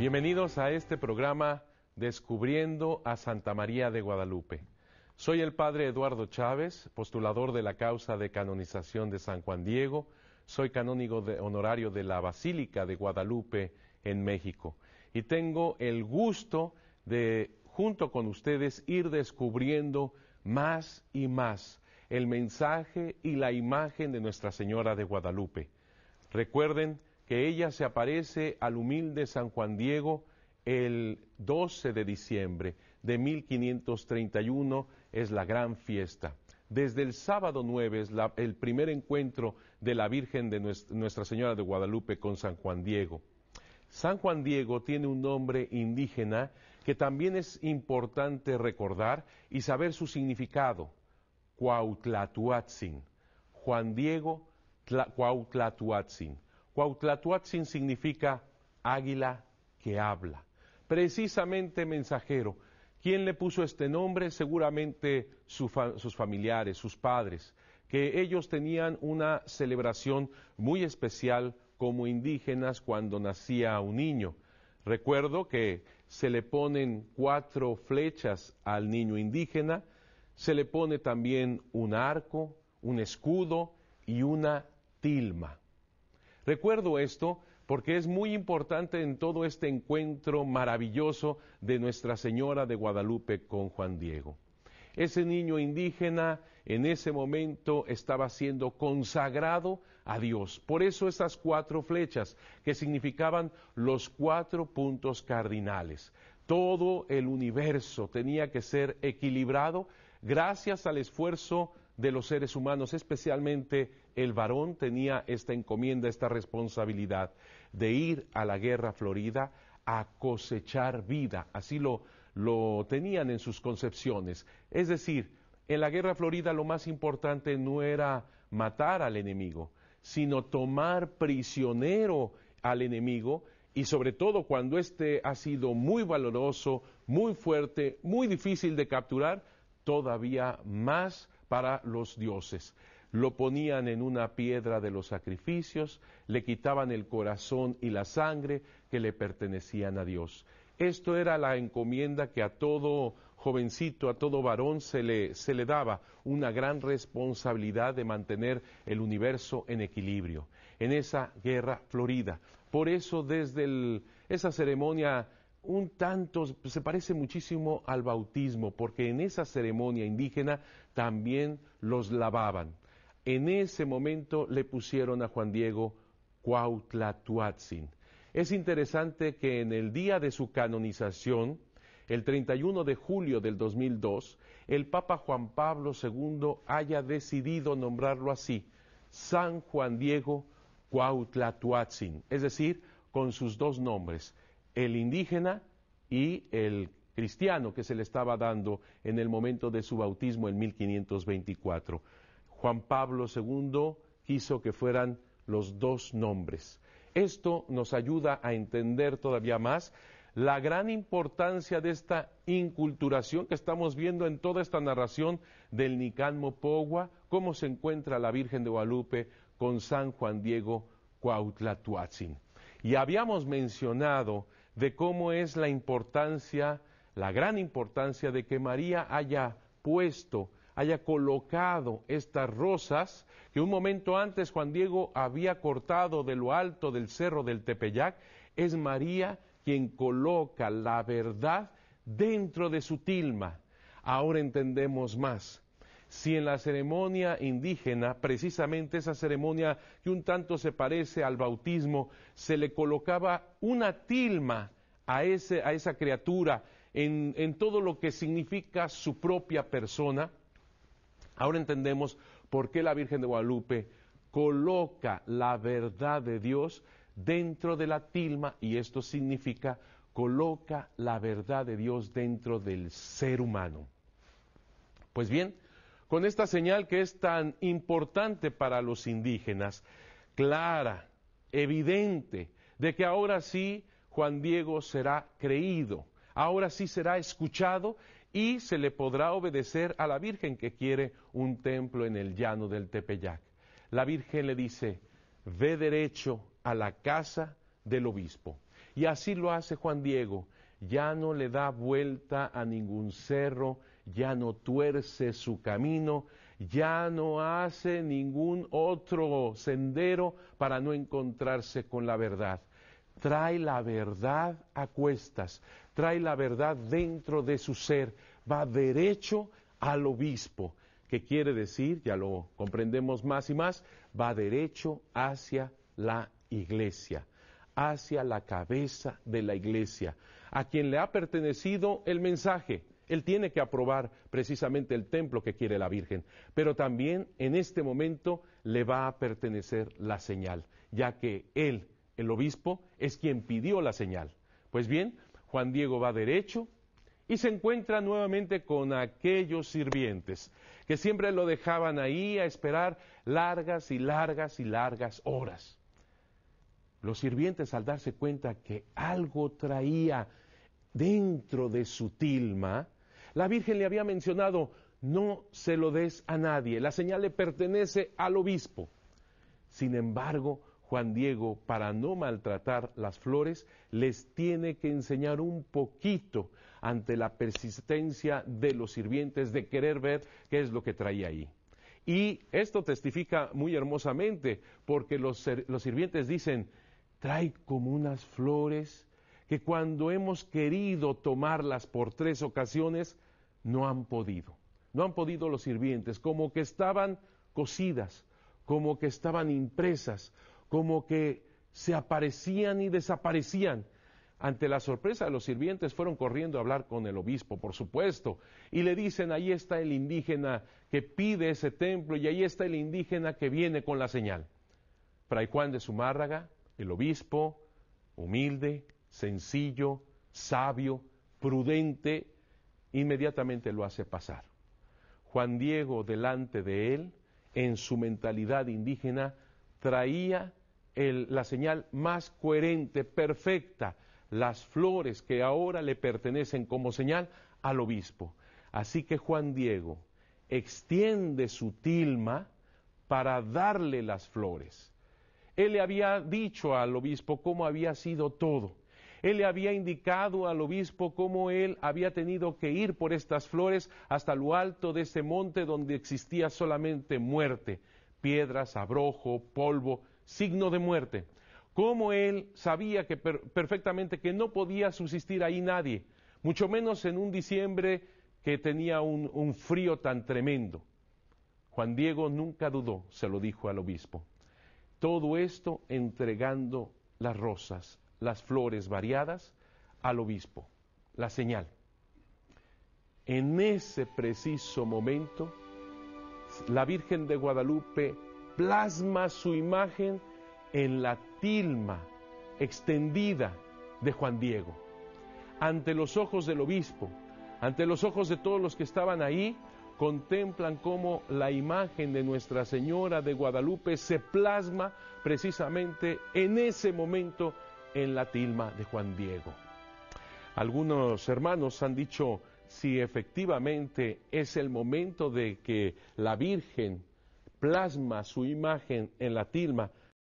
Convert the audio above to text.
Bienvenidos a este programa Descubriendo a Santa María de Guadalupe. Soy el padre Eduardo Chávez, postulador de la causa de canonización de San Juan Diego. Soy canónigo honorario de la Basílica de Guadalupe en México. Y tengo el gusto de, junto con ustedes, ir descubriendo más y más el mensaje y la imagen de Nuestra Señora de Guadalupe. Recuerden que ella se aparece al humilde San Juan Diego el 12 de diciembre de 1531, es la gran fiesta. Desde el sábado 9 es el primer encuentro de la Virgen de Nuestra Señora de Guadalupe con San Juan Diego. San Juan Diego tiene un nombre indígena que también es importante recordar y saber su significado. Cuautlatuatzin. Juan Diego Cuautlatuatzin. Cuautlatuatzin significa águila que habla. Precisamente mensajero. ¿Quién le puso este nombre? Seguramente sus familiares, sus padres, que ellos tenían una celebración muy especial como indígenas cuando nacía un niño. Recuerdo que se le ponen cuatro flechas al niño indígena, se le pone también un arco, un escudo y una tilma. Recuerdo esto porque es muy importante en todo este encuentro maravilloso de Nuestra Señora de Guadalupe con Juan Diego. Ese niño indígena en ese momento estaba siendo consagrado a Dios. Por eso esas cuatro flechas que significaban los cuatro puntos cardinales. Todo el universo tenía que ser equilibrado gracias al esfuerzo de los seres humanos, especialmente el varón, tenía esta encomienda, esta responsabilidad de ir a la guerra florida a cosechar vida. Así lo, tenían en sus concepciones. Es decir, en la guerra florida lo más importante no era matar al enemigo, sino tomar prisionero al enemigo y sobre todo cuando éste ha sido muy valoroso, muy fuerte, muy difícil de capturar, todavía más para los dioses. Lo ponían en una piedra de los sacrificios, le quitaban el corazón y la sangre que le pertenecían a Dios. Esto era la encomienda que a todo jovencito, a todo varón se le, daba una gran responsabilidad de mantener el universo en equilibrio, en esa guerra florida. Por eso desde esa ceremonia un tanto, pues, se parece muchísimo al bautismo, porque en esa ceremonia indígena también los lavaban. En ese momento le pusieron a Juan Diego Cuautlatuatzin. Es interesante que en el día de su canonización, el 31 de julio del 2002, el Papa Juan Pablo II haya decidido nombrarlo así, San Juan Diego Cuautlatuatzin, es decir, con sus dos nombres, el indígena y el cristiano que se le estaba dando en el momento de su bautismo en 1524. Juan Pablo II quiso que fueran los dos nombres. Esto nos ayuda a entender todavía más la gran importancia de esta inculturación que estamos viendo en toda esta narración del Nicanmo Pogua, cómo se encuentra la Virgen de Guadalupe con San Juan Diego Cuautlatuatzin. Y habíamos mencionado de cómo es la importancia, la gran importancia de que María haya puesto, haya colocado estas rosas que un momento antes Juan Diego había cortado de lo alto del cerro del Tepeyac, es María quien coloca la verdad dentro de su tilma. Ahora entendemos más si en la ceremonia indígena, precisamente esa ceremonia que un tanto se parece al bautismo, se le colocaba una tilma a, ese, esa criatura en, en todo lo que significa su propia persona, ahora entendemos por qué la Virgen de Guadalupe coloca la verdad de Dios dentro de la tilma y esto significa coloca la verdad de Dios dentro del ser humano. Pues bien, con esta señal que es tan importante para los indígenas, clara, evidente, de que ahora sí Juan Diego será creído, ahora sí será escuchado y se le podrá obedecer a la Virgen que quiere un templo en el llano del Tepeyac. La Virgen le dice, ve derecho a la casa del obispo. Y así lo hace Juan Diego ya no le da vuelta a ningún cerro, ya no tuerce su camino, ya no hace ningún otro sendero para no encontrarse con la verdad. Trae la verdad a cuestas, trae la verdad dentro de su ser, va derecho al obispo, que quiere decir, ya lo comprendemos más y más, va derecho hacia la iglesia, hacia la cabeza de la iglesia a quien le ha pertenecido el mensaje. Él tiene que aprobar precisamente el templo que quiere la Virgen, pero también en este momento le va a pertenecer la señal, ya que él, el obispo, es quien pidió la señal. Pues bien, Juan Diego va derecho y se encuentra nuevamente con aquellos sirvientes que siempre lo dejaban ahí a esperar largas y largas y largas horas. Los sirvientes al darse cuenta que algo traía dentro de su tilma, la Virgen le había mencionado, no se lo des a nadie, la señal le pertenece al obispo. Sin embargo, Juan Diego, para no maltratar las flores, les tiene que enseñar un poquito ante la persistencia de los sirvientes de querer ver qué es lo que traía ahí. Y esto testifica muy hermosamente, porque los, los sirvientes dicen, trae como unas flores que cuando hemos querido tomarlas por tres ocasiones, no han podido. No han podido los sirvientes, como que estaban cosidas, como que estaban impresas, como que se aparecían y desaparecían. Ante la sorpresa de los sirvientes fueron corriendo a hablar con el obispo, por supuesto, y le dicen, ahí está el indígena que pide ese templo y ahí está el indígena que viene con la señal. Fray Juan de Zumárraga el obispo, humilde, sencillo, sabio, prudente, inmediatamente lo hace pasar. Juan Diego delante de él, en su mentalidad indígena, traía la señal más coherente, perfecta, las flores que ahora le pertenecen como señal al obispo. Así que Juan Diego extiende su tilma para darle las flores él le había dicho al obispo cómo había sido todo. Él le había indicado al obispo cómo él había tenido que ir por estas flores hasta lo alto de ese monte donde existía solamente muerte, piedras, abrojo, polvo, signo de muerte. Cómo él sabía que perfectamente que no podía subsistir ahí nadie, mucho menos en un diciembre que tenía un frío tan tremendo. Juan Diego nunca dudó, se lo dijo al obispo. Todo esto entregando las rosas, las flores variadas al obispo, la señal. En ese preciso momento, la Virgen de Guadalupe plasma su imagen en la tilma extendida de Juan Diego. Ante los ojos del obispo, ante los ojos de todos los que estaban ahí, contemplan cómo la imagen de Nuestra Señora de Guadalupe se plasma precisamente en ese momento en la tilma de Juan Diego. Algunos hermanos han dicho si efectivamente es el momento de que la Virgen plasma su imagen en la tilma,